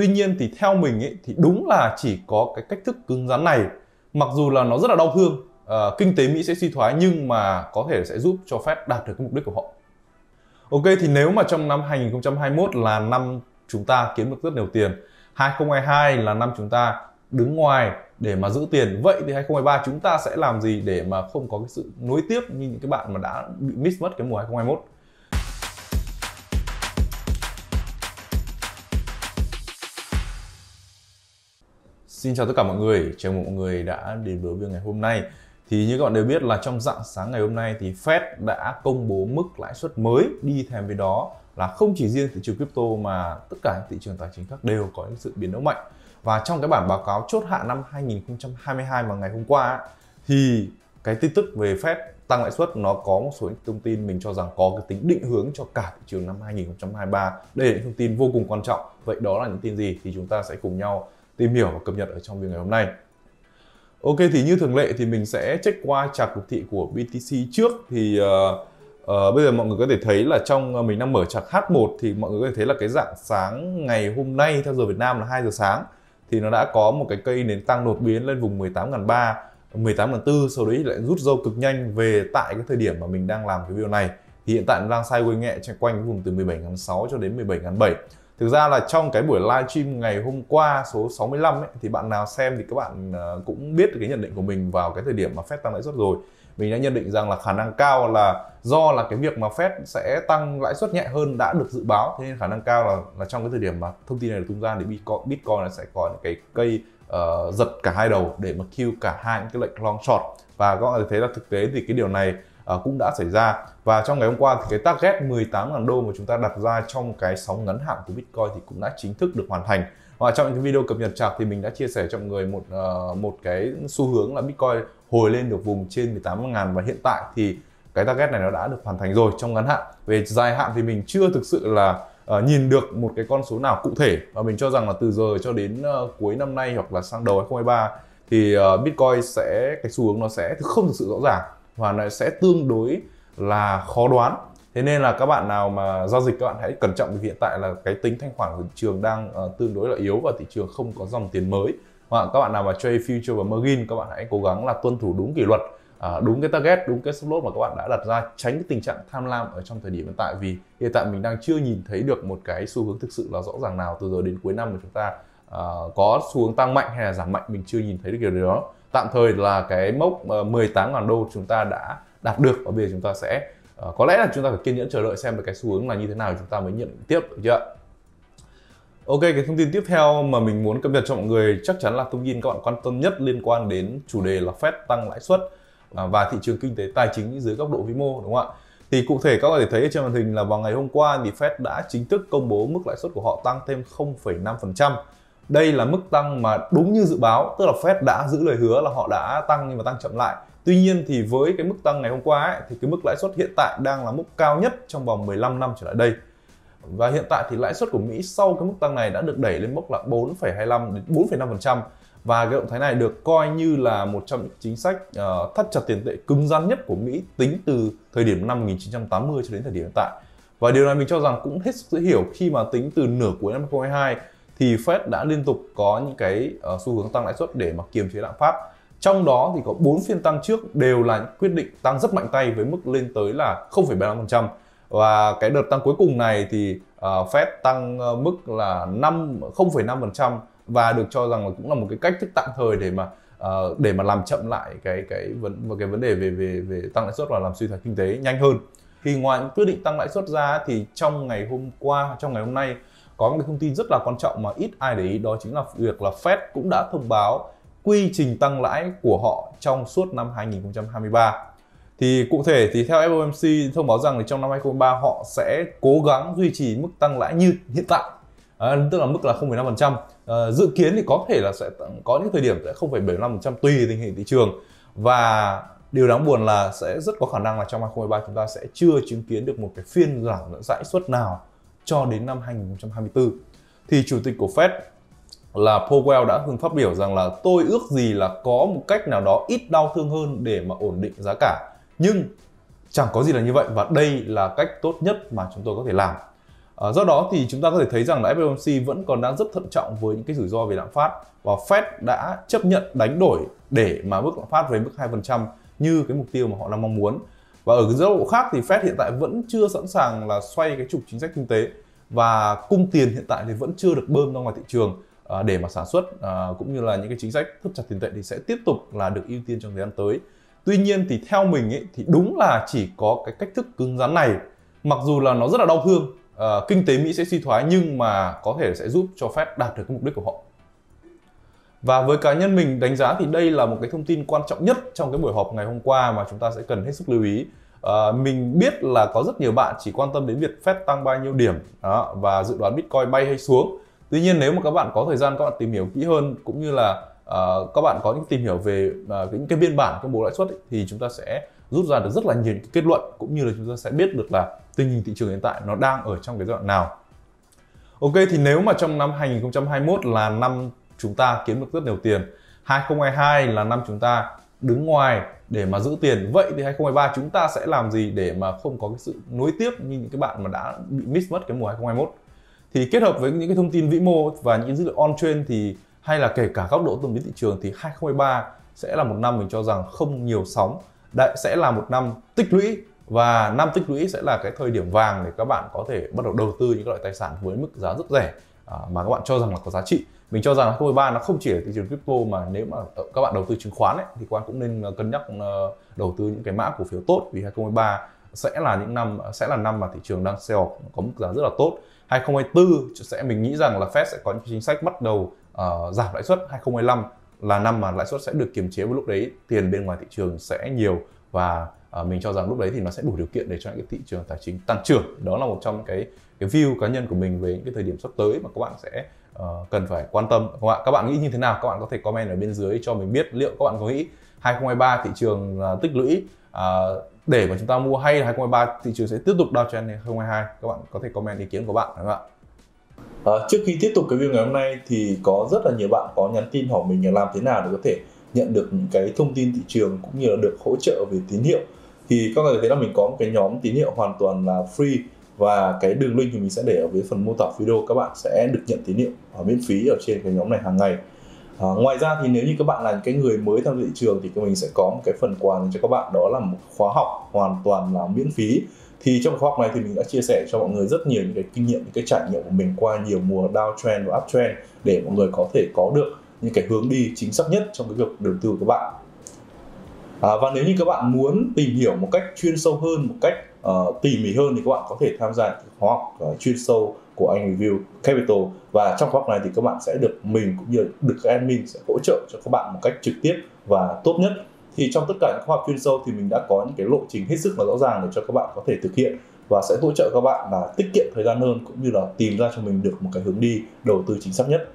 tuy nhiên thì theo mình ấy, thì đúng là chỉ có cái cách thức cứng rắn này mặc dù là nó rất là đau thương uh, kinh tế mỹ sẽ suy thoái nhưng mà có thể sẽ giúp cho phép đạt được cái mục đích của họ ok thì nếu mà trong năm 2021 là năm chúng ta kiếm được rất nhiều tiền 2022 là năm chúng ta đứng ngoài để mà giữ tiền vậy thì 2023 chúng ta sẽ làm gì để mà không có cái sự nối tiếp như những cái bạn mà đã bị miss mất cái mùa 2021 Xin chào tất cả mọi người, chào mừng mọi người đã đến với việc ngày hôm nay. Thì như các bạn đều biết là trong dạng sáng ngày hôm nay thì Fed đã công bố mức lãi suất mới đi kèm với đó là không chỉ riêng thị trường crypto mà tất cả các thị trường tài chính khác đều có những sự biến động mạnh. Và trong cái bản báo cáo chốt hạ năm 2022 mà ngày hôm qua thì cái tin tức về Fed tăng lãi suất nó có một số những thông tin mình cho rằng có cái tính định hướng cho cả thị trường năm 2023. Đây là những thông tin vô cùng quan trọng. Vậy đó là những tin gì thì chúng ta sẽ cùng nhau tìm hiểu và cập nhật ở trong video ngày hôm nay. Ok thì như thường lệ thì mình sẽ check qua chart cực thị của BTC trước thì uh, uh, bây giờ mọi người có thể thấy là trong ờ, mình đang mở chart H1 thì mọi người có thể thấy là cái dạng sáng ngày hôm nay theo giờ Việt Nam là 2 giờ sáng thì nó đã có một cái cây nến tăng đột biến lên vùng 18.300 18.4 sau đấy lại rút dâu cực nhanh về tại cái thời điểm mà mình đang làm cái video này thì hiện tại nó đang sideways nhẹ quanh cái vùng từ 17.600 cho đến 17.700 thực ra là trong cái buổi live stream ngày hôm qua số 65 ấy, thì bạn nào xem thì các bạn ờ, cũng biết cái nhận định của mình vào cái thời điểm mà Fed tăng lãi suất rồi mình đã nhận định rằng là khả năng cao là do là cái việc mà Fed sẽ tăng lãi suất nhẹ hơn đã được dự báo thế nên khả năng cao là là trong cái thời điểm mà thông tin này được tung ra thì Bitcoin Bitcoin sẽ có những cái cây uh, giật cả hai đầu để mà kill cả hai những cái lệnh long short và các bạn thấy là thực tế thì cái điều này À, cũng đã xảy ra và trong ngày hôm qua thì cái target 18.000 đô mà chúng ta đặt ra trong cái sóng ngắn hạn của Bitcoin thì cũng đã chính thức được hoàn thành và trong những video cập nhật chạc thì mình đã chia sẻ cho mọi người một ờ, một cái xu hướng là Bitcoin hồi lên được vùng trên 18.000 và hiện tại thì cái target này nó đã được hoàn thành rồi trong ngắn hạn về dài hạn thì mình chưa thực sự là uh, nhìn được một cái con số nào cụ thể và mình cho rằng là từ giờ cho đến uh, cuối năm nay hoặc là sang đầu 2023 thì uh, Bitcoin sẽ cái xu hướng nó sẽ không thực sự rõ ràng và nó sẽ tương đối là khó đoán thế nên là các bạn nào mà giao dịch các bạn hãy cẩn trọng vì hiện tại là cái tính thanh khoản của thị trường đang uh, tương đối là yếu và thị trường không có dòng tiền mới và các bạn nào mà trade future và margin các bạn hãy cố gắng là tuân thủ đúng kỷ luật uh, đúng cái target đúng cái stop loss mà các bạn đã đặt ra tránh cái tình trạng tham lam ở trong thời điểm hiện tại vì hiện tại mình đang chưa nhìn thấy được một cái xu hướng thực sự là rõ ràng nào từ giờ đến cuối năm mà chúng ta uh, có xu hướng tăng mạnh hay là giảm mạnh mình chưa nhìn thấy được điều đó tạm thời là cái mốc 18.000 ờ, đô chúng ta đã đạt được và bây giờ chúng ta sẽ uh, có lẽ là chúng ta phải kiên nhẫn chờ đợi xem được cái xu hướng là như thế nào chúng ta mới nhận tiếp được chưa Ok, cái thông tin tiếp theo mà mình muốn cập nhật cho mọi người chắc chắn là thông tin các bạn quan tâm nhất liên quan đến chủ đề là Fed tăng lãi suất ờ, và thị trường kinh tế tài chính dưới góc độ vĩ mô đúng không ạ? Thì cụ thể các bạn có thể thấy trên màn hình là vào ngày hôm qua thì Fed đã chính thức công bố mức lãi suất của họ tăng thêm 0,5% đây là mức tăng mà đúng như dự báo tức là Fed đã giữ lời hứa là họ đã tăng nhưng mà tăng chậm lại Tuy nhiên thì với cái mức tăng ngày hôm qua ấy, thì cái mức lãi suất hiện tại đang là mức cao nhất trong vòng 15 năm trở lại đây và hiện tại thì lãi suất của Mỹ sau cái mức tăng này đã được đẩy lên mức là 4,25 đến 4,5% và cái động thái này được coi như là một trong những chính sách uh, thắt chặt tiền tệ cứng rắn nhất của Mỹ tính từ thời điểm năm 1980 cho đến thời điểm hiện tại. Và điều này mình cho rằng cũng hết sức dễ hiểu khi mà tính từ nửa cuối năm 2022 thì Fed đã liên tục có những cái ờ, xu hướng tăng lãi suất để mà kiềm chế lạm phát. Trong đó thì có 4 phiên tăng trước đều là quyết định tăng rất mạnh tay với mức lên tới là 0,35% Và cái đợt tăng cuối cùng này thì ờ, Fed tăng ờ, mức là 5 0,5% và được cho rằng là cũng là một cái cách thức tạm thời để mà để mà làm chậm lại cái cái vấn và cái vấn đề về về về tăng lãi suất và làm suy thoái kinh tế nhanh hơn. Thì ngoài những quyết định tăng lãi suất ra thì trong ngày hôm qua, trong ngày hôm nay có một cái thông tin rất là quan trọng mà ít ai để ý đó chính là việc là Fed cũng đã thông báo quy trình tăng lãi của họ trong suốt năm 2023. Thì cụ thể thì theo FOMC thông báo rằng thì trong năm 2023 họ sẽ cố gắng duy trì mức tăng lãi như hiện tại. À, tức là mức là 0,5%. À, ờ, dự kiến thì có thể là sẽ có những thời điểm sẽ 0,75% tùy tình hình thị trường. Và điều đáng buồn là sẽ rất có khả năng là trong 2023 chúng ta sẽ chưa chứng kiến được một cái phiên giảm lãi suất nào cho đến năm 2024. Thì chủ tịch của Fed là Powell đã hưng phát biểu rằng là tôi ước gì là có một cách nào đó ít đau thương hơn để mà ổn định giá cả. Nhưng chẳng có gì là như vậy và đây là cách tốt nhất mà chúng tôi có thể làm. À, do đó thì chúng ta có thể thấy rằng là FOMC vẫn còn đang rất thận trọng với những cái rủi ro về lạm phát và Fed đã chấp nhận đánh đổi để mà mức lạm phát về mức 2% như cái mục tiêu mà họ đang mong muốn và ở cái góc độ khác thì Fed hiện tại vẫn chưa sẵn sàng là xoay cái trục chính sách kinh tế và cung tiền hiện tại thì vẫn chưa được bơm ra ngoài thị trường à, để mà sản xuất à, cũng như là những cái chính sách thắt chặt tiền tệ thì sẽ tiếp tục là được ưu tiên trong thời gian tới. Tuy nhiên thì theo mình ấy, thì đúng là chỉ có cái cách thức cứng rắn này mặc dù là nó rất là đau thương à, kinh tế Mỹ sẽ suy thoái nhưng mà có thể sẽ giúp cho Fed đạt được cái mục đích của họ và với cá nhân mình đánh giá thì đây là một cái thông tin quan trọng nhất trong cái buổi họp ngày hôm qua mà chúng ta sẽ cần hết sức lưu ý à, mình biết là có rất nhiều bạn chỉ quan tâm đến việc Fed tăng bao nhiêu điểm đó, và dự đoán Bitcoin bay hay xuống tuy nhiên nếu mà các bạn có thời gian các bạn tìm hiểu kỹ hơn cũng như là uh, các bạn có những tìm hiểu về uh, những cái biên bản công bố lãi suất ấy, thì chúng ta sẽ rút ra được rất là nhiều kết luận cũng như là chúng ta sẽ biết được là tình hình thị trường hiện tại nó đang ở trong cái giai đoạn nào Ok thì nếu mà trong năm 2021 là năm chúng ta kiếm được rất nhiều tiền 2022 là năm chúng ta đứng ngoài để mà giữ tiền vậy thì 2023 chúng ta sẽ làm gì để mà không có cái sự nối tiếp như những cái bạn mà đã bị miss mất cái mùa 2021 thì kết hợp với những cái thông tin vĩ mô và những dữ liệu on trend thì hay là kể cả góc độ tâm lý thị trường thì 2023 sẽ là một năm mình cho rằng không nhiều sóng đại sẽ là một năm tích lũy và năm tích lũy sẽ là cái thời điểm vàng để các bạn có thể bắt đầu đầu tư những loại tài sản với mức giá rất rẻ À, mà các bạn cho rằng là có giá trị mình cho rằng khối ba nó không chỉ là thị trường crypto mà nếu mà các bạn đầu tư chứng khoán ấy, thì các bạn cũng nên ờ, cân nhắc ờ, đầu tư những cái mã cổ phiếu tốt vì 2023 sẽ là những năm sẽ là năm mà thị trường đang sell có mức giá rất là tốt 2024 sẽ mình nghĩ rằng là Fed sẽ có những chính sách bắt đầu uh, giảm lãi suất 2025 là năm mà lãi suất sẽ được kiềm chế và lúc đấy tiền bên ngoài thị trường sẽ nhiều và à, mình cho rằng lúc đấy thì nó sẽ đủ điều kiện để cho những cái thị trường tài chính tăng trưởng đó là một trong cái cái view cá nhân của mình về những cái thời điểm sắp tới mà các bạn sẽ uh, cần phải quan tâm các bạn các bạn nghĩ như thế nào các bạn có thể comment ở bên dưới cho mình biết liệu các bạn có nghĩ 2023 thị trường uh, tích lũy uh, để mà chúng ta mua hay là 2023 thị trường sẽ tiếp tục downtrend hay 2022 các bạn có thể comment ý kiến của bạn đúng không ạ À, trước khi tiếp tục cái video ngày hôm nay thì có rất là nhiều bạn có nhắn tin hỏi mình là làm thế nào để có thể nhận được những cái thông tin thị trường cũng như là được hỗ trợ về tín hiệu thì các bạn thấy là mình có một cái nhóm tín hiệu hoàn toàn là free và cái đường link thì mình sẽ để ở dưới phần mô tả video các bạn sẽ được nhận tín hiệu ở miễn phí ở trên cái nhóm này hàng ngày À, ngoài ra thì nếu như các bạn là những cái người mới tham gia thị trường thì mình sẽ có một cái phần quà cho các bạn đó là một khóa học hoàn toàn là miễn phí thì trong khóa học này thì mình đã chia sẻ cho mọi người rất nhiều những cái kinh nghiệm những cái trải nghiệm của mình qua nhiều mùa downtrend và uptrend để mọi người có thể có được những cái hướng đi chính xác nhất trong cái việc đầu tư của các bạn À, và nếu như các bạn muốn tìm hiểu một cách chuyên sâu hơn, một cách uh, tỉ mỉ hơn thì các bạn có thể tham gia khóa học uh, chuyên sâu của anh Review Capital và trong khóa học này thì các bạn sẽ được mình cũng như được các admin sẽ hỗ trợ cho các bạn một cách trực tiếp và tốt nhất. Thì trong tất cả những khóa học chuyên sâu thì mình đã có những cái lộ trình hết sức là rõ ràng để cho các bạn có thể thực hiện và sẽ hỗ trợ các bạn là tiết kiệm thời gian hơn cũng như là tìm ra cho mình được một cái hướng đi đầu tư chính xác nhất.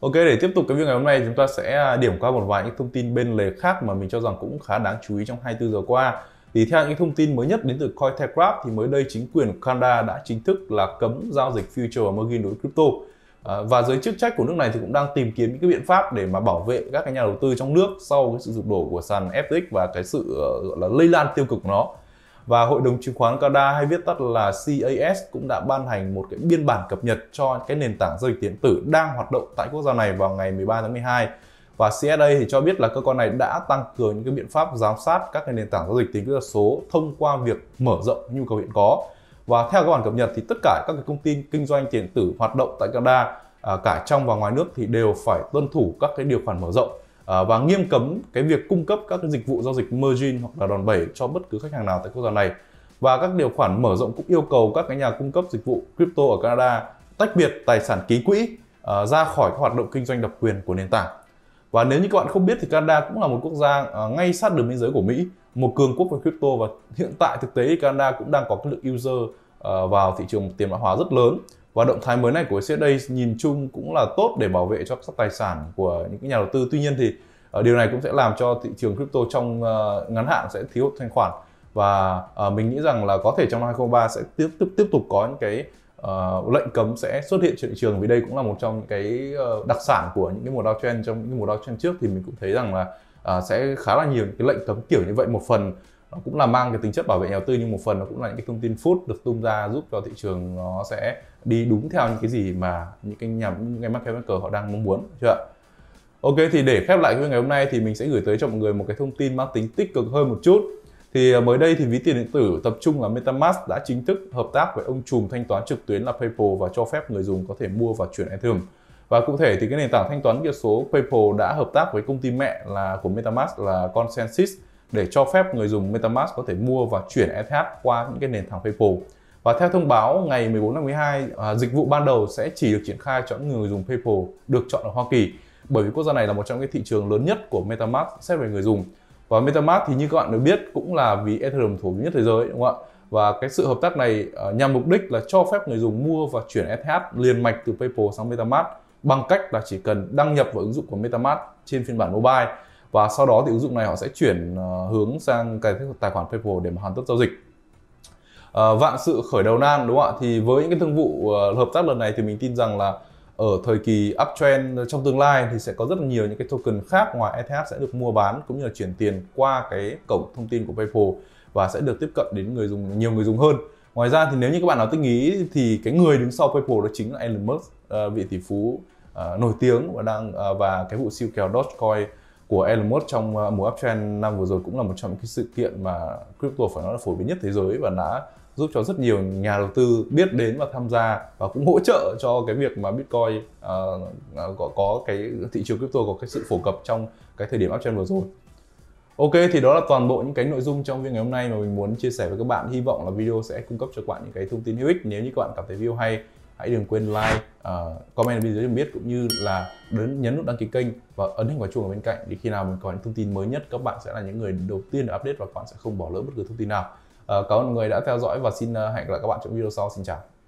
Ok, để tiếp tục cái việc ngày hôm nay chúng ta sẽ à, điểm qua một vài những thông tin bên lề khác mà mình cho rằng cũng khá đáng chú ý trong 24 giờ qua. Thì theo những thông tin mới nhất đến từ Cointelegraph thì mới đây chính quyền Canada đã chính thức là cấm giao dịch future và margin đối với crypto. À, và giới chức trách của nước này thì cũng đang tìm kiếm những cái biện pháp để mà bảo vệ các cái nhà đầu tư trong nước sau cái sự sụp đổ của sàn FTX và cái sự ờ, gọi là lây lan tiêu cực của nó và Hội đồng chứng khoán Canada hay viết tắt là CAS cũng đã ban hành một cái biên bản cập nhật cho cái nền tảng giao dịch điện tử đang hoạt động tại quốc gia này vào ngày 13 tháng 12 và CSA thì cho biết là cơ quan này đã tăng cường những cái biện pháp giám sát các cái nền tảng giao dịch tính kỹ thuật số thông qua việc mở rộng nhu cầu hiện có và theo các bản cập nhật thì tất cả các cái công ty kinh doanh điện tử hoạt động tại Canada à, cả trong và ngoài nước thì đều phải tuân thủ các cái điều khoản mở rộng Ờ, và nghiêm cấm cái việc cung cấp các dịch vụ giao dịch margin hoặc là đòn bẩy cho bất cứ khách hàng nào tại quốc gia này và các điều khoản mở rộng cũng yêu cầu các cái nhà cung cấp dịch vụ crypto ở Canada tách biệt tài sản ký quỹ uh, ra khỏi các hoạt động kinh doanh độc quyền của nền tảng. Và nếu như các bạn không biết thì Canada cũng là một quốc gia uh, ngay sát đường biên giới của Mỹ, một cường quốc về crypto và hiện tại thực tế Canada cũng đang có cái lượng user uh, vào thị trường tiền mã hóa rất lớn và động thái mới này của CSA nhìn chung cũng là tốt để bảo vệ cho các tài sản của những nhà đầu tư. Tuy nhiên thì ờ, điều này cũng sẽ làm cho thị trường crypto trong ờ, ngắn hạn sẽ thiếu thanh khoản và ờ, mình nghĩ rằng là có thể trong năm 2023 sẽ tiếp tiếp tiếp tục có những cái uh, lệnh cấm sẽ xuất hiện trên thị trường vì đây cũng là một trong những cái uh, đặc sản của những cái mùa downtrend trong những cái mùa downtrend trước thì mình cũng thấy rằng là uh, sẽ khá là nhiều những cái lệnh cấm kiểu như vậy một phần nó cũng là mang cái tính chất bảo vệ nhà đầu tư nhưng một phần nó cũng là những cái thông tin food được tung ra giúp cho thị trường nó sẽ đi đúng theo những cái gì mà những cái nhà những cái market maker họ đang mong muốn chưa ạ? Ok thì để khép lại ngày hôm nay thì mình sẽ gửi tới cho mọi người một cái thông tin mang tính tích cực hơn một chút thì à, mới đây thì ví tiền điện tử tập trung là MetaMask đã chính thức hợp tác với ông trùm thanh toán trực tuyến là PayPal và cho phép người dùng có thể mua và chuyển Ethereum. Và cụ thể thì cái nền tảng thanh toán kỹ số PayPal đã hợp tác với công ty mẹ là của MetaMask là Consensus để cho phép người dùng MetaMask có thể mua và chuyển ETH qua những cái nền tảng PayPal. Và theo thông báo ngày 14 tháng 12, à, dịch vụ ban đầu sẽ chỉ được triển khai cho những người dùng PayPal được chọn ở Hoa Kỳ bởi vì quốc gia này là một trong những thị trường lớn nhất của MetaMask xét về người dùng. Và MetaMask thì như các bạn đều biết cũng là ví Ethereum phổ biến nhất thế giới đúng không ạ? Và cái sự hợp tác này à, nhằm mục đích là cho phép người dùng mua và chuyển ETH liền mạch từ PayPal sang MetaMask bằng cách là chỉ cần đăng nhập vào ứng dụng của MetaMask trên phiên bản mobile và sau đó thì ứng dụng này họ sẽ chuyển ờ, hướng sang cái tài khoản PayPal để mà hoàn tất giao dịch ờ, vạn sự khởi đầu nan đúng không ạ thì với những cái thương vụ ờ, hợp tác lần này thì mình tin rằng là ở thời kỳ uptrend trong tương lai thì sẽ có rất là nhiều những cái token khác ngoài ETH sẽ được mua bán cũng như là chuyển tiền qua cái cổng thông tin của PayPal và sẽ được tiếp cận đến người dùng nhiều người dùng hơn. Ngoài ra thì nếu như các bạn nào tinh ý thì cái người đứng sau PayPal đó chính là Elon Musk, vị tỷ phú nổi tiếng và đang và cái vụ siêu kèo Dogecoin của Elon Musk trong ờ, mùa uptrend năm vừa rồi cũng là một trong những cái sự kiện mà crypto phải nói là phổ biến nhất thế giới và đã giúp cho rất nhiều nhà đầu tư biết đến và tham gia và cũng hỗ trợ cho cái việc mà Bitcoin uh, có có cái thị trường crypto có cái sự phổ cập trong cái thời điểm uptrend vừa rồi. Ok thì đó là toàn bộ những cái nội dung trong video ngày hôm nay mà mình muốn chia sẻ với các bạn. Hy vọng là video sẽ cung cấp cho các bạn những cái thông tin hữu ích. Nếu như các bạn cảm thấy video hay hãy đừng quên like uh, comment video cho biết cũng như là đến nhấn nút đăng ký kênh và ấn hình quả chuông ở bên cạnh để khi nào mình có những thông tin mới nhất các bạn sẽ là những người đầu tiên được update và các bạn sẽ không bỏ lỡ bất cứ thông tin nào uh, cảm ơn mọi người đã theo dõi và xin uh, hẹn gặp lại các bạn trong video sau xin chào